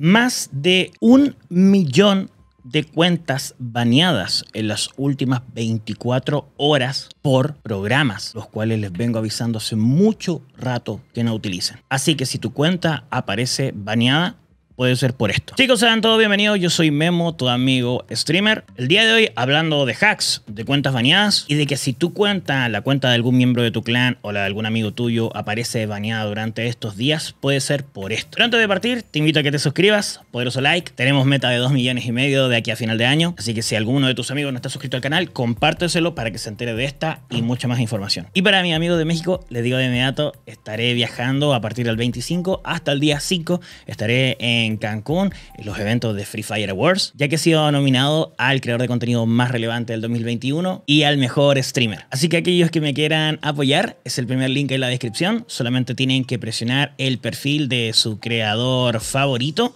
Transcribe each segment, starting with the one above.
más de un millón de cuentas baneadas en las últimas 24 horas por programas, los cuales les vengo avisando hace mucho rato que no utilicen. Así que si tu cuenta aparece baneada, puede ser por esto. Chicos, sean todos bienvenidos. Yo soy Memo, tu amigo streamer. El día de hoy hablando de hacks, de cuentas baneadas y de que si tu cuenta, la cuenta de algún miembro de tu clan o la de algún amigo tuyo aparece baneada durante estos días, puede ser por esto. Pero antes de partir, te invito a que te suscribas, poderoso like. Tenemos meta de 2 millones y medio de aquí a final de año, así que si alguno de tus amigos no está suscrito al canal, compárteselo para que se entere de esta y mucha más información. Y para mi amigo de México, les digo de inmediato, estaré viajando a partir del 25 hasta el día 5, estaré en en Cancún, en los eventos de Free Fire Awards, ya que ha sido nominado al creador de contenido más relevante del 2021 y al mejor streamer. Así que aquellos que me quieran apoyar, es el primer link en la descripción, solamente tienen que presionar el perfil de su creador favorito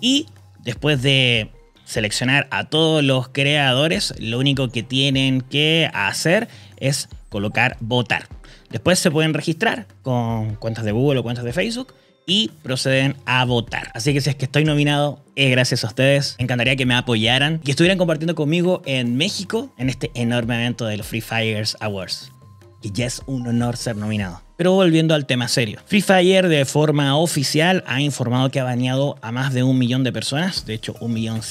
y después de seleccionar a todos los creadores, lo único que tienen que hacer es colocar votar. Después se pueden registrar con cuentas de Google o cuentas de Facebook y proceden a votar. Así que si es que estoy nominado, es gracias a ustedes. Me encantaría que me apoyaran y estuvieran compartiendo conmigo en México en este enorme evento de los Free Fires Awards. Que ya es un honor ser nominado. Pero volviendo al tema serio, Free Fire de forma oficial ha informado que ha baneado a más de un millón de personas, de hecho un millón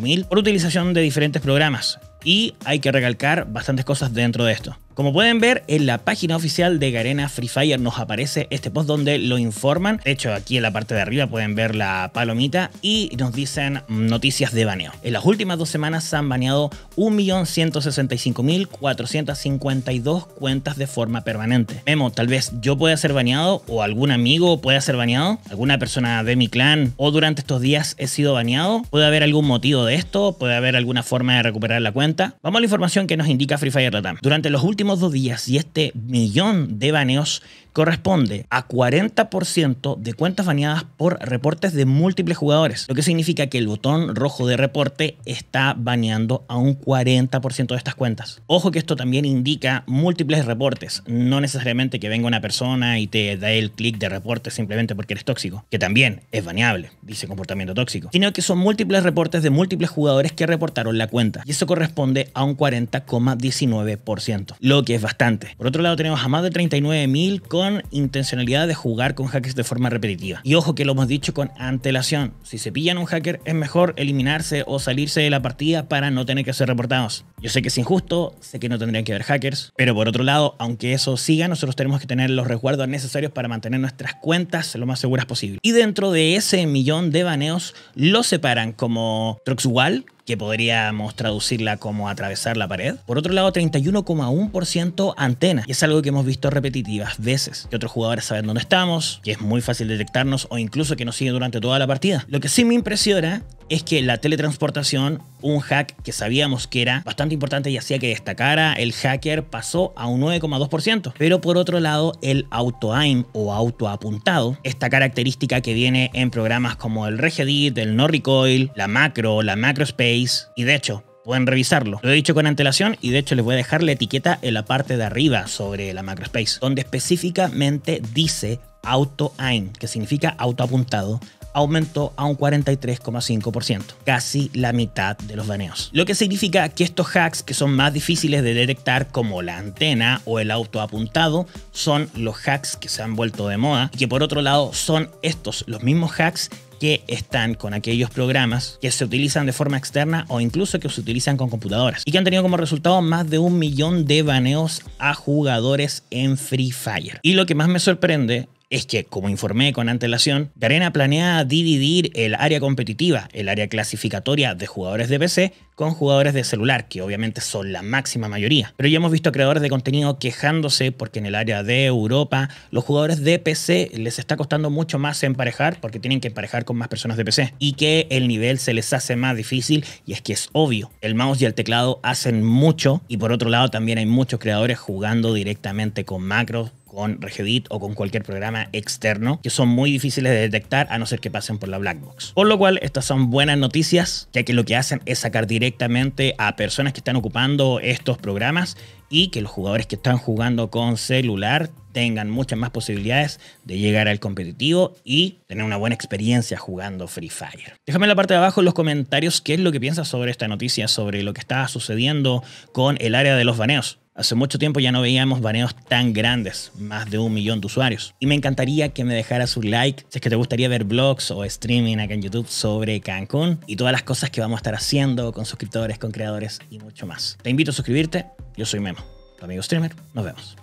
mil, por utilización de diferentes programas. Y hay que recalcar bastantes cosas dentro de esto. Como pueden ver, en la página oficial de Garena Free Fire nos aparece este post donde lo informan. De hecho, aquí en la parte de arriba pueden ver la palomita y nos dicen noticias de baneo. En las últimas dos semanas se han baneado 1.165.452 cuentas de forma permanente tal vez yo pueda ser baneado o algún amigo pueda ser baneado, alguna persona de mi clan o durante estos días he sido baneado. Puede haber algún motivo de esto, puede haber alguna forma de recuperar la cuenta. Vamos a la información que nos indica Free Fire Latam. Durante los últimos dos días y este millón de baneos corresponde a 40% de cuentas baneadas por reportes de múltiples jugadores, lo que significa que el botón rojo de reporte está baneando a un 40% de estas cuentas. Ojo que esto también indica múltiples reportes, no necesariamente que venga una persona y te da el clic de reporte simplemente porque eres tóxico, que también es baneable, dice comportamiento tóxico, sino que son múltiples reportes de múltiples jugadores que reportaron la cuenta, y eso corresponde a un 40,19%, lo que es bastante. Por otro lado tenemos a más de 39.000 con intencionalidad de jugar con hackers de forma repetitiva. Y ojo que lo hemos dicho con antelación. Si se pillan un hacker es mejor eliminarse o salirse de la partida para no tener que ser reportados. Yo sé que es injusto, sé que no tendrían que haber hackers, pero por otro lado, aunque eso siga, nosotros tenemos que tener los resguardos necesarios para mantener nuestras cuentas lo más seguras posible. Y dentro de ese millón de baneos, lo separan como troxual que podríamos traducirla como atravesar la pared. Por otro lado, 31,1% antena, y es algo que hemos visto repetitivas veces, que otros jugadores saben dónde estamos, que es muy fácil detectarnos o incluso que nos siguen durante toda la partida. Lo que sí me impresiona es que la teletransportación, un hack que sabíamos que era bastante importante y hacía que destacara, el hacker pasó a un 9,2%. Pero por otro lado, el auto-aim o auto-apuntado, esta característica que viene en programas como el Regedit, el No Recoil, la Macro, la Macro Space, y de hecho, pueden revisarlo. Lo he dicho con antelación y de hecho les voy a dejar la etiqueta en la parte de arriba sobre la macrospace, donde específicamente dice auto aim, que significa auto apuntado, aumentó a un 43,5%, casi la mitad de los baneos. Lo que significa que estos hacks que son más difíciles de detectar como la antena o el auto apuntado son los hacks que se han vuelto de moda y que por otro lado son estos los mismos hacks que están con aquellos programas que se utilizan de forma externa o incluso que se utilizan con computadoras y que han tenido como resultado más de un millón de baneos a jugadores en Free Fire. Y lo que más me sorprende es que, como informé con antelación, Garena planea dividir el área competitiva, el área clasificatoria de jugadores de PC, con jugadores de celular, que obviamente son la máxima mayoría. Pero ya hemos visto creadores de contenido quejándose porque en el área de Europa los jugadores de PC les está costando mucho más emparejar porque tienen que emparejar con más personas de PC y que el nivel se les hace más difícil y es que es obvio. El mouse y el teclado hacen mucho y por otro lado también hay muchos creadores jugando directamente con macros con Regedit o con cualquier programa externo que son muy difíciles de detectar a no ser que pasen por la black box. Por lo cual, estas son buenas noticias, ya que lo que hacen es sacar directamente a personas que están ocupando estos programas y que los jugadores que están jugando con celular tengan muchas más posibilidades de llegar al competitivo y tener una buena experiencia jugando Free Fire. Déjame en la parte de abajo en los comentarios qué es lo que piensas sobre esta noticia, sobre lo que está sucediendo con el área de los baneos. Hace mucho tiempo ya no veíamos baneos tan grandes, más de un millón de usuarios. Y me encantaría que me dejaras un like si es que te gustaría ver blogs o streaming acá en YouTube sobre Cancún y todas las cosas que vamos a estar haciendo con suscriptores, con creadores y mucho más. Te invito a suscribirte. Yo soy Memo, tu amigo streamer. Nos vemos.